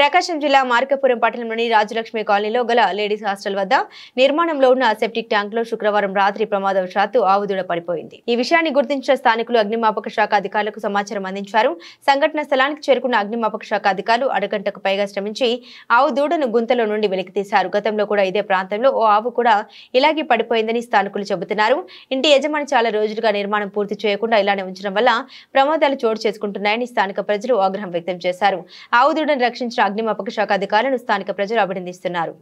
ప్రకాశం జిల్లా మార్కపురం పట్టణంలోని రాజలక్ష్మి కాలనీలో గల లేడీస్ హాస్టల్ వద్ద నిర్మాణంలో ఉన్న సెప్టిక్ ట్యాంక్ లో శుక్రవారం రాత్రి ప్రమాదవశాత్తు ఆవుదూడ పడిపోయింది ఈ విషయాన్ని గుర్తించిన స్థానికులు అగ్నిమాపక శాఖ అధికారులకు సమాచారం అందించారు సంఘటన స్థలానికి చేరుకున్న అగ్నిమాపక శాఖ అధికారులు అడగంటకు పైగా శ్రమించి ఆవు దూడను గుంతలో నుండి వెలికితీశారు గతంలో కూడా ఇదే ప్రాంతంలో ఓ ఆవు కూడా ఇలాగే పడిపోయిందని స్థానికులు చెబుతున్నారు ఇంటి యజమాని చాలా రోజులుగా నిర్మాణం పూర్తి చేయకుండా ఇలానే ఉంచడం వల్ల ప్రమాదాలు చోటు చేసుకుంటున్నాయని స్థానిక ప్రజలు ఆగ్రహం వ్యక్తం చేశారు ఆవు దూడను రక్షించిన అగ్నిమాపక శాఖ అధికారులను స్థానిక ప్రజలు అభినందిస్తున్నారు